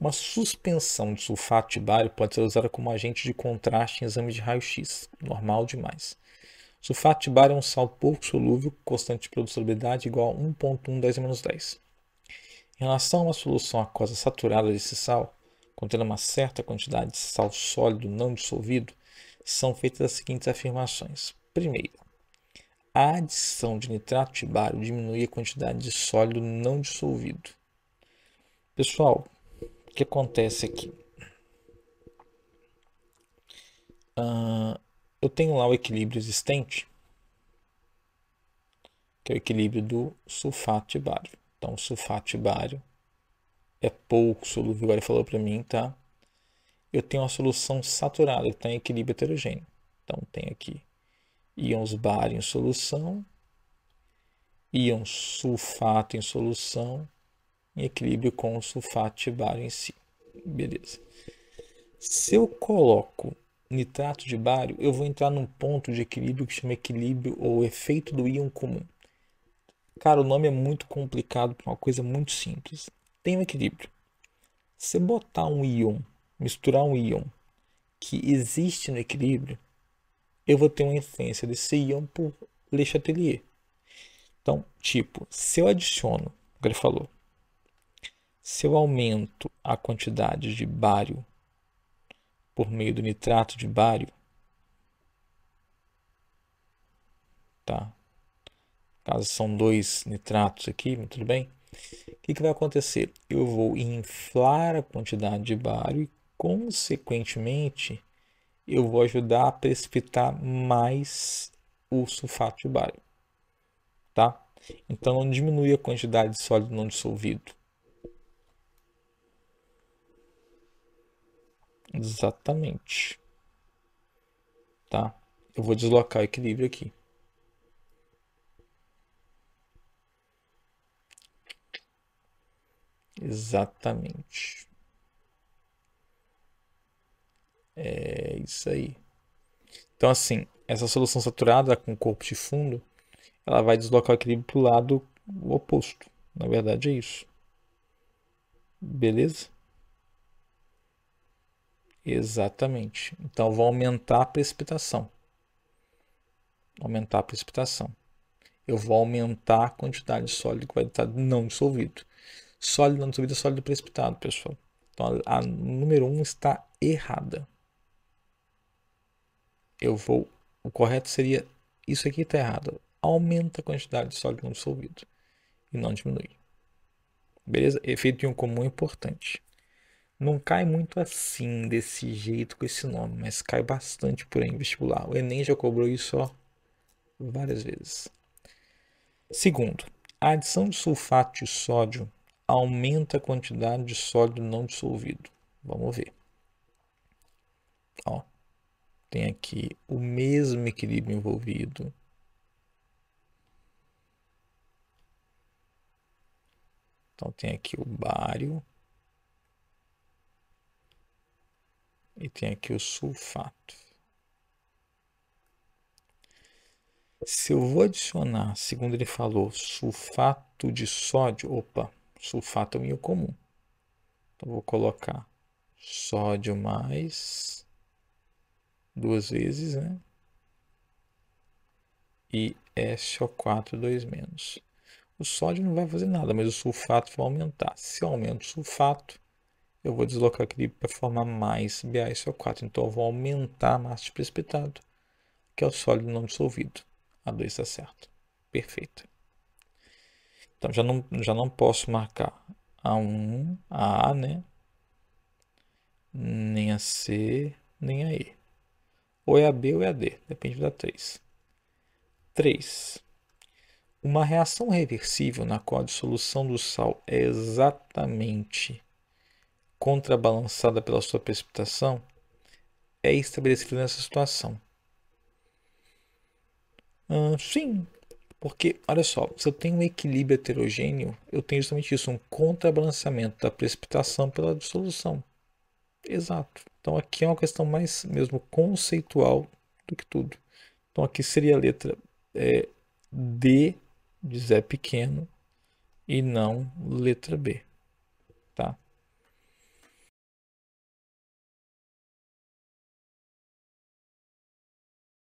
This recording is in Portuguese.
Uma suspensão de sulfato de bário pode ser usada como agente de contraste em exames de raio-x, normal demais. Sulfato de bário é um sal pouco solúvel, constante de produtibilidade igual a 1.1 10 Em relação a uma solução aquosa saturada desse sal, contendo uma certa quantidade de sal sólido não dissolvido, são feitas as seguintes afirmações. Primeira, a adição de nitrato de bário diminui a quantidade de sólido não dissolvido. Pessoal, o que acontece aqui? Uh, eu tenho lá o equilíbrio existente, que é o equilíbrio do sulfato de bário. Então, o sulfato de bário é pouco solúvel, agora falou para mim, tá? Eu tenho uma solução saturada, então está em equilíbrio heterogêneo. Então, tem aqui íons bário em solução, íons sulfato em solução em equilíbrio com o sulfato de bário em si. Beleza. Se eu coloco nitrato de bário, eu vou entrar num ponto de equilíbrio que chama equilíbrio ou efeito do íon comum. Cara, o nome é muito complicado para uma coisa muito simples. Tem um equilíbrio. Se botar um íon, misturar um íon que existe no equilíbrio, eu vou ter uma influência desse íon por Le Chatelier. Então, tipo, se eu adiciono, o que ele falou, se eu aumento a quantidade de bário por meio do nitrato de bário, tá? Caso são dois nitratos aqui, tudo bem? O que, que vai acontecer? Eu vou inflar a quantidade de bário e, consequentemente, eu vou ajudar a precipitar mais o sulfato de bário, tá? Então, diminui a quantidade de sólido não dissolvido Exatamente. Tá? Eu vou deslocar o equilíbrio aqui. Exatamente. É isso aí. Então, assim, essa solução saturada com corpo de fundo, ela vai deslocar o equilíbrio para o lado oposto. Na verdade, é isso. Beleza? Exatamente. Então vou aumentar a precipitação. aumentar a precipitação. Eu vou aumentar a quantidade de sólido que vai estar não dissolvido. Sólido não dissolvido é sólido precipitado, pessoal. Então a, a número 1 um está errada. Eu vou. O correto seria isso aqui está errado. Aumenta a quantidade de sólido não dissolvido e não diminui. Beleza? Efeito de um comum importante não cai muito assim, desse jeito, com esse nome, mas cai bastante por aí em vestibular. O Enem já cobrou isso ó, várias vezes. Segundo, a adição de sulfato de sódio aumenta a quantidade de sódio não dissolvido. Vamos ver. Ó, tem aqui o mesmo equilíbrio envolvido. Então tem aqui o bário E tem aqui o sulfato. Se eu vou adicionar, segundo ele falou, sulfato de sódio, opa, sulfato é um íon comum. Então vou colocar sódio mais duas vezes, né? E é SO4 2 menos. O sódio não vai fazer nada, mas o sulfato vai aumentar. Se eu aumento o sulfato, eu vou deslocar aqui para formar mais BaSO4. Então, eu vou aumentar a massa de precipitado, que é o sólido não dissolvido. A2 está certo. Perfeito. Então, já não, já não posso marcar A1, a né? Nem a C, nem a E. Ou é a B ou é a D, depende da 3. 3. Uma reação reversível na qual a dissolução do sal é exatamente contrabalançada pela sua precipitação, é estabelecida nessa situação. Ah, sim, porque, olha só, se eu tenho um equilíbrio heterogêneo, eu tenho justamente isso, um contrabalançamento da precipitação pela dissolução. Exato. Então aqui é uma questão mais mesmo conceitual do que tudo. Então aqui seria a letra é, D de Zé pequeno e não letra B.